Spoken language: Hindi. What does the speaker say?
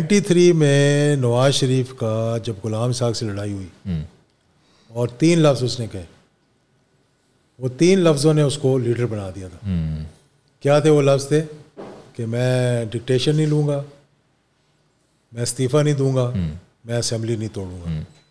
93 में नवाज शरीफ का जब गुलाम साग से लड़ाई हुई हम्म। और तीन लफ्ज़ उसने कहे वो तीन लफ्ज़ों ने उसको लीडर बना दिया था हम्म। क्या थे वो लफ्ज़ थे कि मैं डिक्टेशन नहीं लूँगा मैं इस्तीफ़ा नहीं दूंगा हम्म। मैं असम्बली नहीं तोड़ूंगा